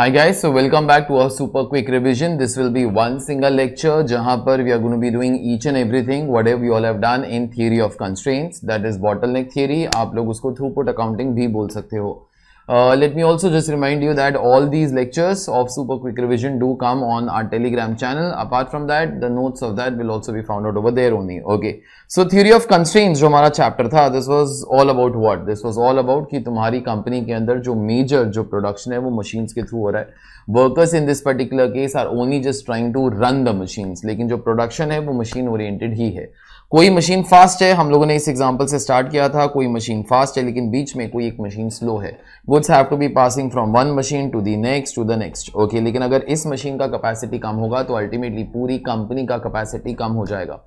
Hi guys, so welcome back to our super quick revision. This will be one single lecture jahan par we are going to be doing each and everything whatever you all have done in theory of constraints that is bottleneck theory. आप लोग उसको throughput accounting भी बोल सकते हो Uh, let me also just remind you that all these lectures of super quick revision do come on our telegram channel apart from that the notes of that will also be found out over there only okay so theory of constraints jo hamara chapter tha this was all about what this was all about ki tumhari company ke andar jo major jo production hai wo machines ke through ho raha hai workers in this particular case are only just trying to run the machines lekin jo production hai wo machine oriented hi hai कोई machine fast है हम लोगों ने इस example से start किया था कोई मशीन फास्ट है लेकिन बीच में कोई एक मशीन स्लो है goods have to be passing from one machine to the next to the next okay लेकिन अगर इस मशीन का कैपेसिटी कम होगा तो अल्टीमेटली पूरी कंपनी का कैपेसिटी कम हो जाएगा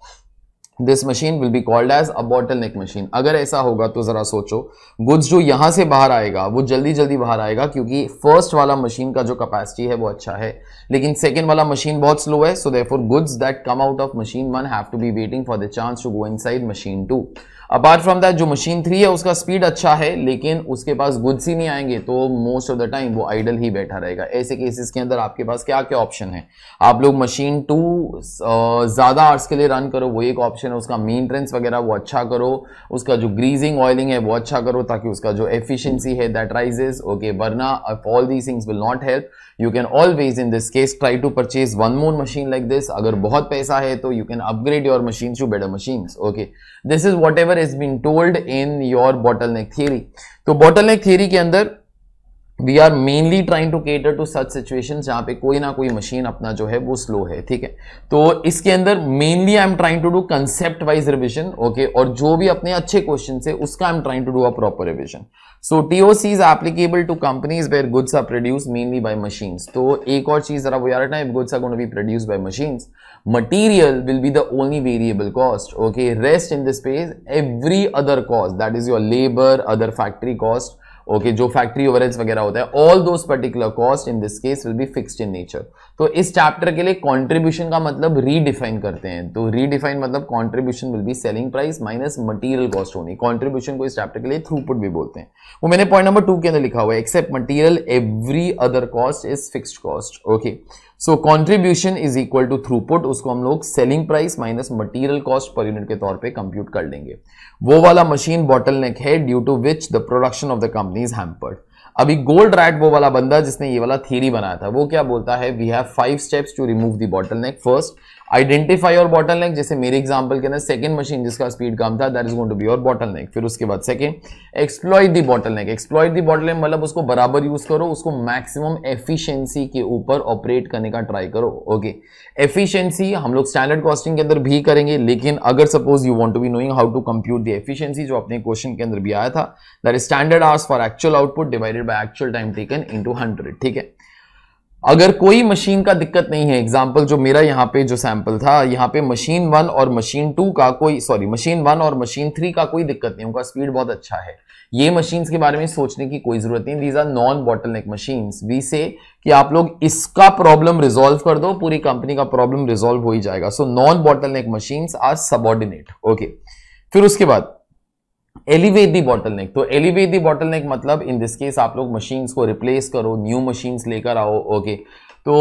this machine will be called as a bottle neck machine अगर ऐसा होगा तो ज़रा सोचो गुड्स जो यहाँ से बाहर आएगा वो जल्दी जल्दी बाहर आएगा क्योंकि फर्स्ट वाला मशीन का जो कैपेसिटी है वो अच्छा है लेकिन सेकेंड वाला मशीन बहुत स्लो है so there goods that come out of machine one have to be waiting for the chance to go inside machine two apart from that जो मशीन थ्री है उसका स्पीड अच्छा है लेकिन उसके पास गुड्स ही नहीं आएंगे तो मोस्ट ऑफ द टाइम वो आइडल ही बैठा रहेगा ऐसे केसेस के अंदर आपके पास क्या क्या ऑप्शन है आप लोग मशीन टू ज़्यादा आर्ट्स के लिए रन करो वो एक ऑप्शन है उसका मेनटेनेंस वगैरह वो अच्छा करो उसका जो ग्रीजिंग ऑयलिंग है वो अच्छा करो ताकि उसका जो एफिशियंसी है दैट राइजेस ओके वरना all these things will not help you can always in this case try to purchase one more machine like this अगर बहुत पैसा है तो you can upgrade your machine to better machine okay this is whatever has been told in your bottle neck theory तो bottle neck theory के अंदर we are mainly trying to cater to such situation जहाँ पे कोई ना कोई machine अपना जो है वो स्लो है ठीक है तो इसके अंदर mainly I am trying to do concept wise revision okay और जो भी अपने अच्छे क्वेश्चन है उसका I am trying to do a proper revision so see is applicable to companies where goods are produce mainly by machines तो एक और चीज जरा वो यार goods are gone be produce by machines material will be the only variable cost okay rest in the space every other cost that is your labour other factory cost okay जो factory overheads वगैरह होता है all those particular cost in this case will be fixed in nature तो इस chapter के लिए contribution का मतलब रीडिफाइन करते हैं तो रीडिफाइन मतलब contribution will be selling price minus material cost होनी कंट्रीब्यूशन को इस चैप्टर के लिए थ्रूपुट भी बोलते हैं वो मैंने पॉइंट नंबर टू के अंदर लिखा हुआ है except material every other cost is fixed cost okay so contribution is equal to throughput उसको हम लोग selling price minus material cost per unit के तौर पे कंप्यूट कर लेंगे वो वाला मशीन बॉटल नेक है due to which the production of the company is hampered अभी गोल्ड रैट वो वाला बंदा जिसने ये वाला थियरी बनाया था वो क्या बोलता है we have five steps to remove the bottle neck first identify और बॉटल नेक जैसे मेरे एग्जाम्पल के अंदर सेकेंड मशीन जिसका स्पीड कम था that is going to be और बॉटल नेक फिर उसके बाद second exploit the bottle neck exploit the bottle neck मतलब उसको बराबर यूज करो उसको मैक्सिमम एफिशिएंसी के ऊपर ऑपरेट करने का ट्राई करो ओके एफिशियंसी हम लोग स्टैंडर्ड कॉस्टिंग के अंदर भी करेंगे लेकिन अगर suppose you want to be knowing how to compute the efficiency जो अपने क्वेश्चन के अंदर भी आया था that is standard hours for actual output divided by actual time taken into hundred ठीक है अगर कोई मशीन का दिक्कत नहीं है एग्जाम्पल जो मेरा यहाँ पे जो सैंपल था यहाँ पे मशीन वन और मशीन टू का कोई सॉरी मशीन वन और मशीन थ्री का कोई दिक्कत नहीं उनका स्पीड बहुत अच्छा है ये मशीन्स के बारे में सोचने की कोई जरूरत नहीं these are non bottle neck machine we say कि आप लोग इसका प्रॉब्लम रिजोल्व कर दो पूरी कंपनी का प्रॉब्लम रिजोल्व हो ही जाएगा so non bottle neck machine are subordinate okay फिर उसके बाद एलिवेट दी बॉटल नेक तो एलिवेट दी बॉटल नेक मतलब इन दिस केस आप लोग मशीन्स को रिप्लेस करो न्यू मशीन्स लेकर आओ ओके तो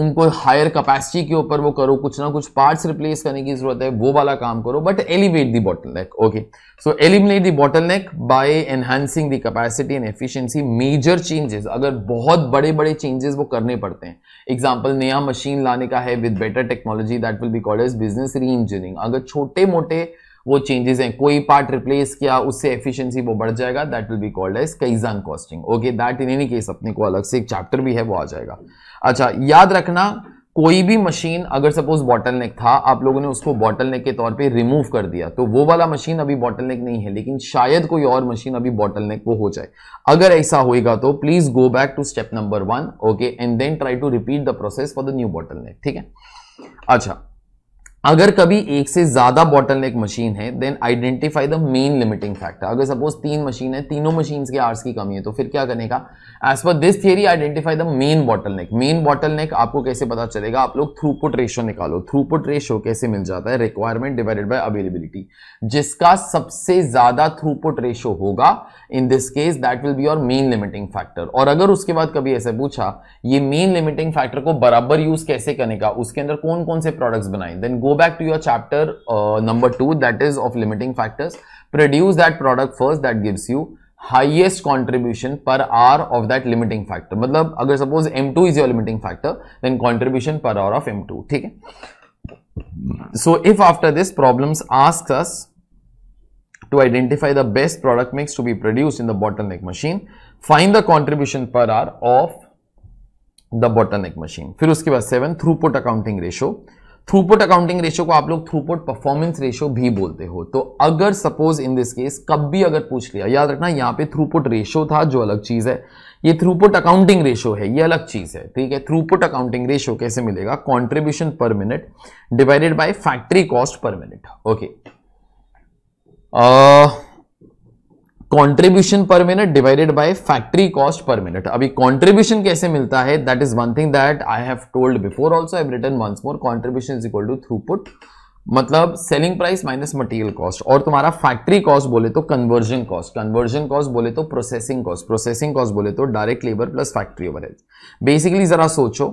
उनको हायर कैपेसिटी के ऊपर वो करो कुछ ना कुछ पार्ट्स रिप्लेस करने की जरूरत है वो वाला काम करो but elevate the bottle neck okay so eliminate the bottle neck by enhancing the capacity and efficiency major changes अगर बहुत बड़े बड़े चेंजेस वो करने पड़ते हैं एग्जाम्पल नया मशीन लाने का है with better technology that will be called as business री इंजीनियरिंग अगर छोटे मोटे वो चेंजेस हैं कोई पार्ट रिप्लेस किया उससे एफिशिएंसी वो बढ़ जाएगा that will be called as kaizen costing okay that in any case अपने को अलग से एक चैप्टर भी है वो आ जाएगा अच्छा याद रखना कोई भी मशीन अगर सपोज बॉटल नेक था आप लोगों ने उसको बॉटल नेक के तौर पे रिमूव कर दिया तो वो वाला मशीन अभी बॉटल नेक नहीं है लेकिन शायद कोई और मशीन अभी बॉटल नेक वो हो जाए अगर ऐसा होएगा तो please go back to step number one okay and then try to repeat the process for the new bottle neck ठीक है अच्छा अगर कभी एक से ज़्यादा बॉटल नेक मशीन है then identify the main limiting factor अगर सपोज तीन मशीन है तीनों मशीन के आर्स की कमी है तो फिर क्या करने का एज पर this theory identify the main bottle neck main bottle neck आपको कैसे पता चलेगा आप लोग थ्रूपुट रेशो निकालो थ्रूपुट रेशो कैसे मिल जाता है रिक्वायरमेंट डिवाइडेड बाय अवेलेबिलिटी जिसका सबसे ज़्यादा थ्रूपुट रेशो होगा in this case that will be your main limiting factor और अगर उसके बाद कभी ऐसे पूछा ये मेन लिमिटिंग फैक्टर को बराबर यूज कैसे करने का उसके अंदर कौन कौन से प्रोडक्ट्स बनाए then go go back to your chapter uh, number 2 that is of limiting factors produce that product first that gives you highest contribution per hour of that limiting factor मतलब अगर suppose M2 is your limiting factor then contribution per hour of M2 ठीक है so if after this problems asks us to identify the best product mix to be produced in the bottleneck machine find the contribution per hour of the bottleneck machine फिर उसके बाद seven throughput accounting ratio throughput accounting ratio को आप लोग throughput performance ratio भी बोलते हो तो अगर सपोज इन दिस केस कब भी अगर पूछ लिया याद रखना यहाँ पे थ्रूपुट रेशियो था जो अलग चीज़ है ये थ्रूपुट अकाउंटिंग रेशियो है ये अलग चीज़ है ठीक है थ्रूपुट अकाउंटिंग रेशियो कैसे मिलेगा contribution per minute divided by factory cost per minute okay contribution per minute divided by factory cost per minute अभी कॉन्ट्रीब्यूशन कैसे मिलता है that is one thing that I have told before also I written once more contribution is equal to throughput मतलब selling price minus material cost और तुम्हारा factory cost बोले तो conversion cost conversion cost बोले तो प्रोसेसिंग कॉस्ट प्रोसेसिंग कॉस्ट बोले तो direct labour plus factory overhead basically जरा सोचो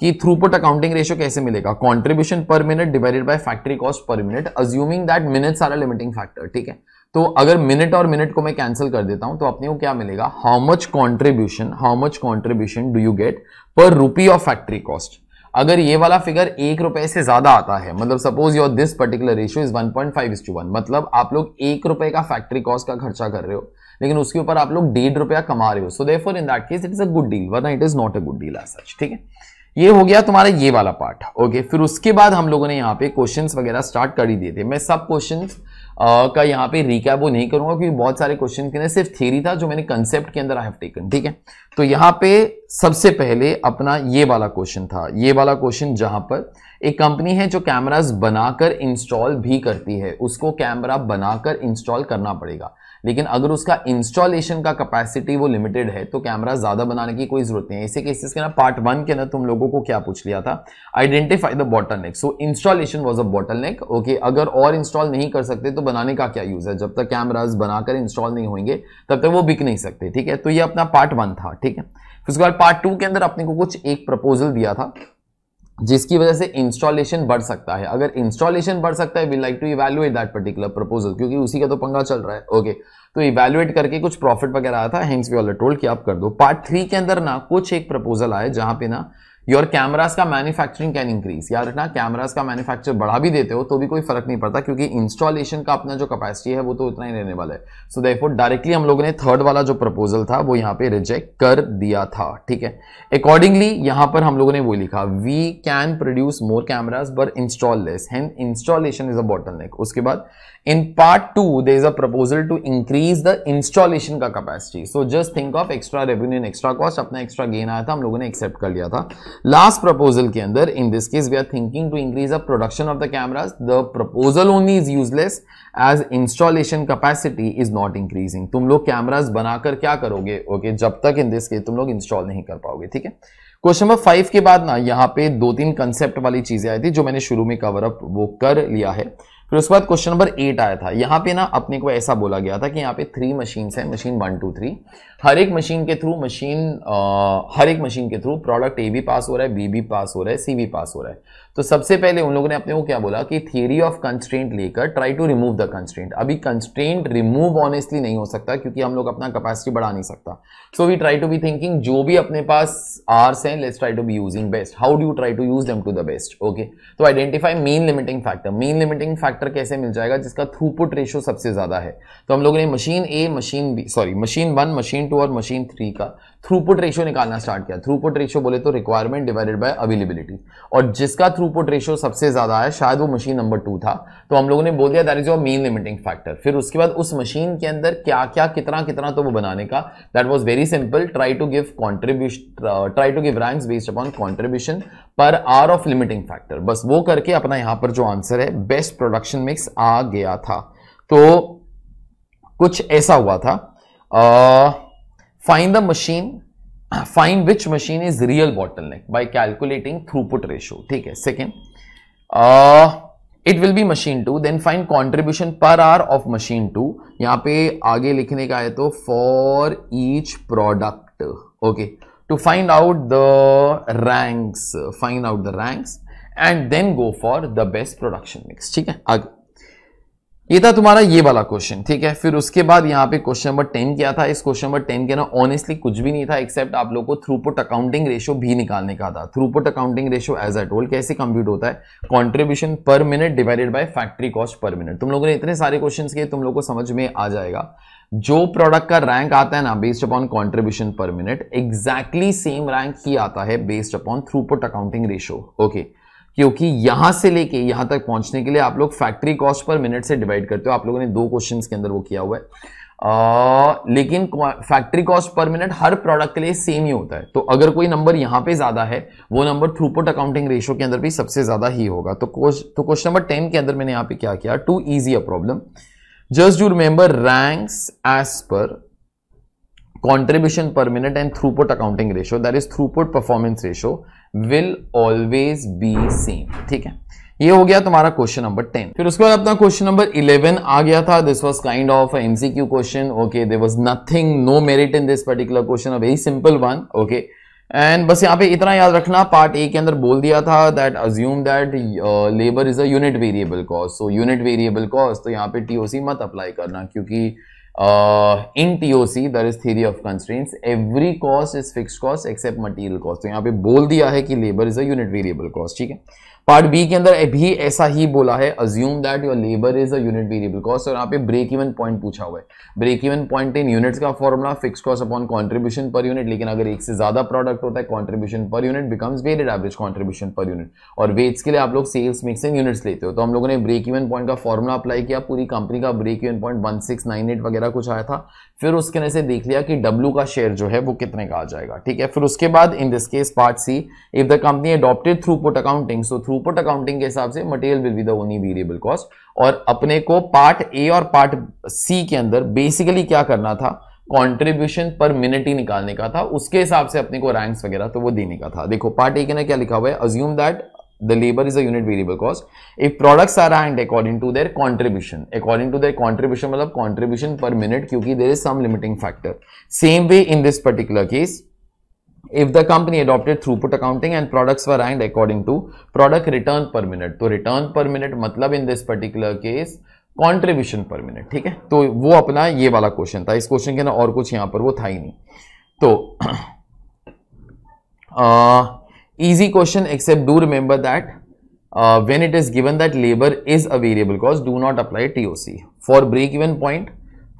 कि थ्रूपुट अकाउंटिंग रेशियो कैसे मिलेगा contribution per minute divided by factory cost per minute assuming that minutes are limiting factor ठीक है तो अगर मिनट और मिनट को मैं कैंसिल कर देता हूं तो अपने को क्या मिलेगा how much contribution how much contribution do you get per rupee of factory cost अगर ये वाला फिगर एक रुपए से ज्यादा आता है मतलब suppose your this particular ratio is one point is two one मतलब आप लोग एक रुपए का फैक्ट्री कॉस्ट का खर्चा कर रहे हो लेकिन उसके ऊपर आप लोग डेढ़ रुपया कमा रहे हो so there in that case it is a good deal वरना it is not a good deal आज सच ठीक है ये हो गया तुम्हारा ये वाला पार्ट ओके फिर उसके बाद हम लोगों ने यहाँ पे क्वेश्चंस वगैरह स्टार्ट कर ही दिए थे मैं सब क्वेश्चंस का यहाँ पे रिकैप वो नहीं करूंगा क्योंकि बहुत सारे क्वेश्चन के अंदर सिर्फ थियरी था जो मैंने कंसेप्ट के अंदर आई हैव टेकन ठीक है तो यहाँ पे सबसे पहले अपना ये वाला क्वेश्चन था ये वाला क्वेश्चन जहाँ पर एक कंपनी है जो कैमराज बनाकर इंस्टॉल भी करती है उसको कैमरा बनाकर इंस्टॉल करना पड़ेगा लेकिन अगर उसका इंस्टॉलेशन का कैपेसिटी वो लिमिटेड है तो कैमरा ज़्यादा बनाने की कोई ज़रूरत नहीं है इसी केसेस के ना पार्ट वन के ना तुम लोगों को क्या पूछ लिया था identify the bottle neck so installation was a bottle neck okay अगर और इंस्टॉल नहीं कर सकते तो बनाने का क्या यूज़ है जब तक कैमराज बनाकर इंस्टॉल नहीं होंगे तब तक वो बिक नहीं सकते ठीक है तो ये अपना पार्ट वन था ठीक है उसके बाद पार्ट टू के अंदर अपने को कुछ एक प्रपोजल दिया था जिसकी वजह से इंस्टॉलेशन बढ़ सकता है अगर इंस्टॉलेशन बढ़ सकता है we like to evaluate that particular proposal क्योंकि उसी का तो पंगा चल रहा है ओके तो इवैल्यूएट करके कुछ प्रॉफिट वगैरह आया था हैंग्स वी ऑल टोल्ड कि आप कर दो पार्ट थ्री के अंदर ना कुछ एक प्रपोजल आए जहां पे ना योर कैमराज का मैन्युफैक्चरिंग कैन इंक्रीज याद रखना कैमराज का मैन्युफैक्चर बढ़ा भी देते हो तो भी कोई फर्क नहीं पड़ता क्योंकि इंस्टॉलेशन का अपना जो कैपेसिटी है वो तो उतना ही रहने वाला है सो दे डायरेक्टली हम लोगों ने थर्ड वाला जो प्रपोजल था वो यहाँ पे रिजेक्ट कर दिया था ठीक है अकॉर्डिंगली यहाँ पर हम लोगों ने वो लिखा we can produce more cameras but install less hand installation is a bottle neck उसके बाद in part two there is a proposal to increase the installation का capacity so just think of extra revenue extra cost अपना extra gain आया था हम लोगों ने accept कर लिया था लास्ट प्रपोजल के अंदर in this case we are thinking to increase a production of the cameras the proposal only is useless as installation capacity is not increasing तुम लोग कैमराज बनाकर क्या करोगे ओके okay, जब तक इन दिस केस तुम लोग इंस्टॉल नहीं कर पाओगे ठीक है क्वेश्चन नंबर फाइव के बाद ना यहाँ पे दो तीन कंसेप्ट वाली चीजें आई थी जो मैंने शुरू में कवर अप वो कर लिया है फिर उसके बाद क्वेश्चन नंबर एट आया था यहाँ पे ना अपने को ऐसा बोला गया था कि यहाँ पे थ्री मशीन्स हैं मशीन वन टू थ्री हर एक मशीन के थ्रू मशीन हर एक मशीन के थ्रू प्रोडक्ट ए भी पास हो रहा है बी भी पास हो रहा है सी भी पास हो रहा है तो सबसे पहले उन लोगों ने अपने को क्या बोला कि थियरी ऑफ कंस्ट्रेंट लेकर try to remove the constraint अभी कंस्ट्रेंट रिमूव ऑनेस्टली नहीं हो सकता क्योंकि हम लोग अपना कैपेसिटी बढ़ा नहीं सकता so we try to be thinking जो भी अपने पास आर्स हैं let's try to be using best how do you try to use them to the best okay तो identify main limiting factor main limiting factor कैसे मिल जाएगा जिसका थ्रूपुट रेशियो सबसे ज्यादा है तो हम लोगों ने machine A machine B sorry machine one machine two और मशीन थ्री का थ्रूपुट रेशियो निकालना स्टार्ट किया थ्रूपुट रेशियो बोले तो रिक्वायरमेंट डिवाइडेड बाय अवेलेबिलिटी और जिसका थ्रूपुट रेशियो सबसे ज़्यादा है शायद वो मशीन नंबर टू था तो हम लोगों ने बोल दिया that is your main limiting factor फिर उसके बाद उस मशीन के अंदर क्या क्या कितना कितना तो वो बनाने का that was very simple try to give contribution try to give ranks based upon contribution per hour of limiting factor बस वो करके अपना यहाँ पर जो आंसर है बेस्ट प्रोडक्शन मिक्स आ गया था तो कुछ ऐसा हुआ था uh, find the machine find which machine is real bottle neck by calculating throughput ratio ठीक है second it will be machine two then find contribution per hour of machine two यहां पे आगे लिखने का है तो for each product okay to find out the ranks find out the ranks and then go for the best production mix ठीक है आगे ये था तुम्हारा ये वाला क्वेश्चन ठीक है फिर उसके बाद यहाँ पे क्वेश्चन नंबर टेन क्या था इस क्वेश्चन नंबर टेन के ना ऑनेस्टली कुछ भी नहीं था एक्सेप्ट आप लोगों को थ्रूपुट अकाउंटिंग रेशो भी निकालने का था throughput accounting ratio as a toll कैसे कंप्यूट होता है contribution per minute divided by factory cost per minute तुम लोगों ने इतने सारे क्वेश्चन किए तुम लोग को समझ में आ जाएगा जो प्रोडक्ट का रैंक आता है ना based upon contribution per minute exactly same rank ही आता है based upon throughput accounting ratio okay okay. क्योंकि यहां से लेके यहां तक पहुंचने के लिए आप लोग फैक्ट्री कॉस्ट पर मिनट से डिवाइड करते हो आप लोगों ने दो क्वेश्चन के अंदर वो किया हुआ है आ, लेकिन फैक्ट्री कॉस्ट पर मिनट हर प्रोडक्ट के लिए सेम ही होता है तो अगर कोई नंबर यहां पे ज्यादा है वो नंबर थ्रूपुट अकाउंटिंग रेशो के अंदर भी सबसे ज्यादा ही होगा तो क्वेश्चन तो क्वेश्चन नंबर टेन के अंदर मैंने यहां पे क्या किया to easy a problem just you remember ranks as per contribution per minute and throughput accounting ratio that is throughput performance ratio will always be same ठीक है ये हो गया तुम्हारा क्वेश्चन नंबर टेन फिर उसके बाद अपना क्वेश्चन नंबर इलेवन आ गया था this was kind of MCQ question okay there was nothing no merit in this particular question a very simple one okay and बस यहाँ पे इतना याद रखना पार्ट ए के अंदर बोल दिया था that assume that labour is a unit variable cost so unit variable cost तो यहाँ पे टीओसी मत अप्लाई करना क्योंकि uh, in TOC there is theory of constraints every cost is fixed cost except material cost तो यहाँ पे बोल दिया है कि labor is a unit variable cost ठीक है पार्ट बी के अंदर भी ऐसा ही बोला है assume that your labour is at variable cost और यहाँ पे ब्रेक इवन पॉइंट पूछा हुआ है break even point in units का formula fix cost upon contribution per unit लेकिन अगर एक से ज्यादा प्रोडक्ट होता है contribution per unit becomes weighted average contribution per unit और वेट्स के लिए आप लोग सेल्स मिक्स इन यूनिट्स लेते हो तो हम लोगों ने ब्रेक इवन पॉइंट का फॉर्मुला अप्लाई किया पूरी कंपनी का ब्रेक इवन पॉइंट वन वगैरह कुछ आया था फिर उसके से देख लिया कि W का शेयर जो है वो कितने का आ जाएगा ठीक है फिर उसके बाद in this case part C if the company adopted throughput accounting so throughput accounting के हिसाब से material will be the only variable cost और अपने को पार्ट ए और पार्ट सी के अंदर बेसिकली क्या करना था कॉन्ट्रीब्यूशन पर मिनट ही निकालने का था उसके हिसाब से अपने को रैंक्स वगैरह तो वो देने का था देखो पार्ट ए के ना क्या लिखा हुआ है assume that the labor is a unit variable cost if products are ranked according to their contribution according to their contribution matlab contribution per minute kyunki there is some limiting factor same way in this particular case if the company adopted throughput accounting and products were ranked according to product return per minute to return per minute matlab in this particular case contribution per minute theek hai to wo apna ye wala question tha is question ke na aur kuch yahan par wo tha hi nahi to uh Easy question except do remember that uh, when it is given that labor is a variable cost, do not apply TOC. For break-even point,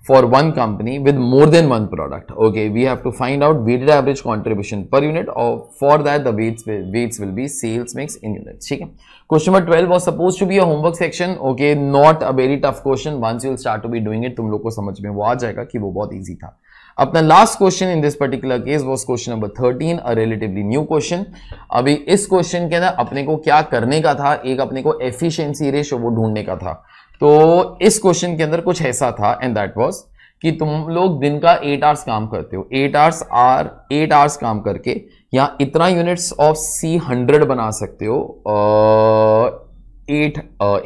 for one company with more than one product. Okay, we have to find out weighted average contribution per unit or for that the weights will, weights will be sales mix in units. Okay. Question number 12 was supposed to be a homework section. Okay, not a very tough question. Once you will start to be doing it, tum log ko samajh mein wo aa jayega ki wo bahut easy tha अपना last question in this particular case was question number thirteen a relatively new question अभी इस question के अंदर अपने को क्या करने का था एक अपने को एफिशिएंसी रेशो वो ढूंढने का था तो इस क्वेश्चन के अंदर कुछ ऐसा था एंड दैट वाज कि तुम लोग दिन का एट आवर्स काम करते हो eight hours or eight hours काम करके यहाँ इतना यूनिट्स ऑफ सी हंड्रेड बना सकते हो एट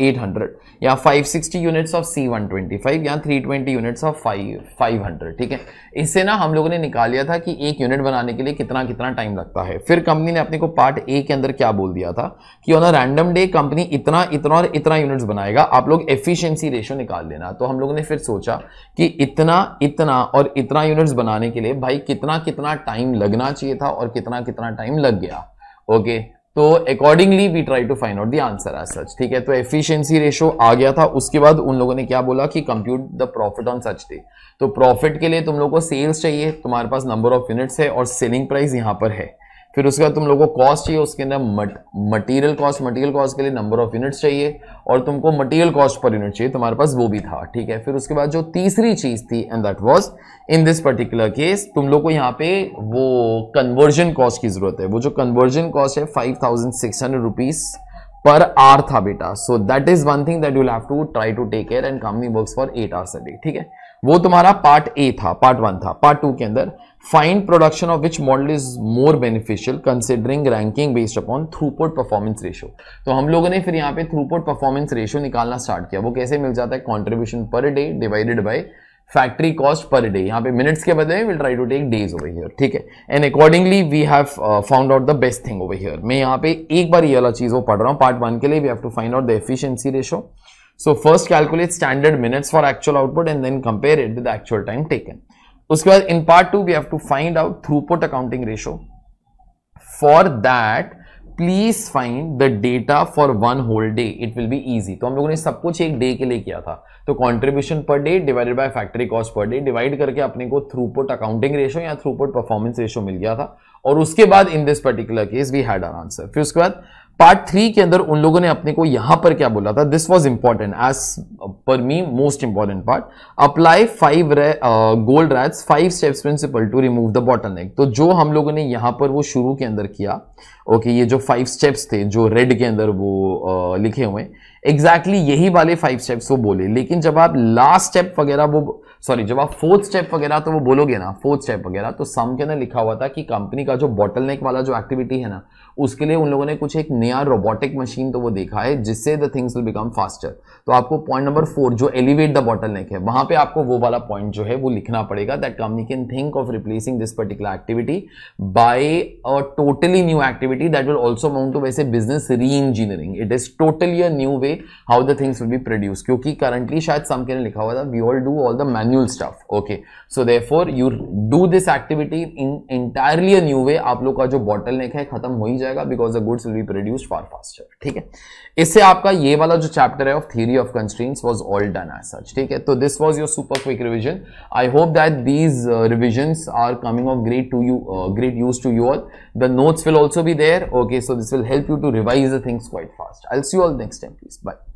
एट हंड्रेड या five sixty units of C one twenty five या three twenty units of five five hundred ठीक है इससे ना हम लोगों ने निकाल लिया था कि एक यूनिट बनाने के लिए कितना कितना टाइम लगता है फिर कंपनी ने अपने को पार्ट ए के अंदर क्या बोल दिया था कि on a random day company इतना इतना और इतना यूनिट्स बनाएगा आप लोग एफिशियंसी रेशियो निकाल लेना तो हम लोगों ने फिर सोचा कि इतना इतना और इतना यूनिट्स बनाने के लिए भाई कितना कितना टाइम लगना चाहिए था और कितना कितना टाइम लग गया ओके okay. तो accordingly we try to find out the answer as such ठीक है तो एफिशिएंसी रेशियो आ गया था उसके बाद उन लोगों ने क्या बोला कि compute the profit on such day तो प्रॉफिट के लिए तुम लोग को सेल्स चाहिए तुम्हारे पास नंबर ऑफ यूनिट्स है और सेलिंग प्राइस यहाँ पर है फिर उसके बाद तुम लोगों को कॉस्ट चाहिए उसके अंदर मटेरियल कॉस्ट मटेरियल कॉस्ट के लिए नंबर ऑफ यूनिट्स चाहिए और तुमको मटेरियल कॉस्ट पर यूनिट चाहिए तुम्हारे पास वो भी था ठीक है फिर उसके बाद जो तीसरी चीज़ थी and that was in this particular case तुम लोग को यहाँ पे वो कन्वर्जन कॉस्ट की ज़रूरत है वो जो कन्वर्जन कॉस्ट है five thousand six hundred rupees per hour था बेटा so that is one thing that you'll have to try to take care and company work for eight hours a day ठीक है वो तुम्हारा पार्ट ए था part one था part two के अंदर find production of which model is more beneficial considering ranking based upon throughput performance ratio तो हम लोगों ने फिर यहाँ पे थ्रूपोर्ट परफॉर्मेंस रेशियो निकालना स्टार्ट किया वो कैसे मिल जाता है contribution per day divided by factory cost per day यहाँ पे मिनट्स के बदले will try to take days over here ठीक है and accordingly we have found out the best thing over here मैं यहाँ पे एक बार ये वाला चीज़ वो पढ़ रहा हूँ पार्ट वन के लिए we have to find out the efficiency ratio so first calculate standard minutes for actual output and then compare it with actual time taken उसके बाद in part two we have to find out throughput accounting ratio for that please find the data for one whole day it will be easy तो हम लोगों ने सब कुछ एक day के लिए किया था तो contribution per day divided by factory cost per day divide करके अपने को थ्रूपुट अकाउंटिंग रेशो या थ्रूपुट परफॉर्मेंस रेशो मिल गया था और उसके बाद in this particular case we had answer फिर उसके बाद पार्ट थ्री के अंदर उन लोगों ने अपने को यहां पर क्या बोला था this was important as per me most important part apply five Goldratt's five steps principle to remove the bottle bottleneck तो जो हम लोगों ने यहां पर वो शुरू के अंदर किया ओके okay, ये जो फाइव स्टेप्स थे जो रेड के अंदर वो uh, लिखे हुए एग्जैक्टली exactly यही वाले फाइव स्टेप्स वो बोले लेकिन जब आप लास्ट स्टेप वगैरह वो सॉरी जब आप फोर्थ स्टेप वगैरह तो वो बोलोगे ना फोर्थ स्टेप वगैरह तो सम के ना लिखा हुआ था कि कंपनी का जो बॉटल नेक वाला जो एक्टिविटी है ना उसके लिए उन लोगों ने कुछ एक नया रोबोटिक मशीन तो वो देखा है जिससे the things will become faster तो आपको पॉइंट नंबर फोर जो एलिवेट द बॉटल नेक है वहां पे आपको वो वाला पॉइंट जो है वो लिखना पड़ेगा that company can think of replacing this particular activity by a totally new activity that will also amount to वैसे बिजनेस री engineering it is totally a new way how the things will be produce क्योंकि currently शायद सम ने लिखा हुआ था we all do all the manual stuff okay so they for you do this activity in entirely new way आप लोग का जो बॉटल नेक है खत्म हो ही जाएगा because the goods will be produce far faster ठीक है इससे आपका ये वाला जो चैप्टर है of theory of constraint was all done as such ठीक है तो this was your super quick revision I hope that these revisions are coming of great to you great use to you all The notes will also be there. Okay, so this will help you to revise the things quite fast. I'll see you all next time, please. Bye.